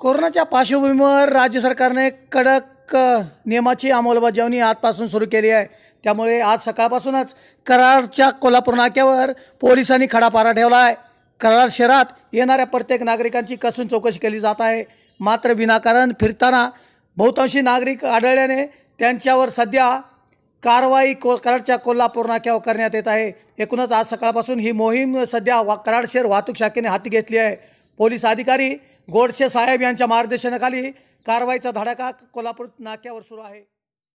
कोरोनाच्या पार्श्वभूमीवर राज्य सरकारने कडक नियमाची अंमलबजावणी आजपासून सुरू केली आहे त्यामुळे आज सकाळपासूनच कराडच्या कोल्हापूर नाक्यावर पोलिसांनी खडापारा ठेवला आहे कराड शहरात येणाऱ्या प्रत्येक नागरिकांची कसून चौकशी केली जात आहे मात्र विनाकारण फिरताना बहुतांशी नागरिक आढळल्याने त्यांच्यावर सध्या कारवाई को कराडच्या कोल्हापूर नाक्यावर करण्यात येत आहे एकूणच आज सकाळपासून ही मोहीम सध्या वा कराड शहर वाहतूक शाखेने हाती घेतली आहे पोलीस अधिकारी गोडसे साहेब यांच्या मार्गदर्शनाखाली कारवाईचा धडाका कोल्हापूर नाक्यावर सुरू आहे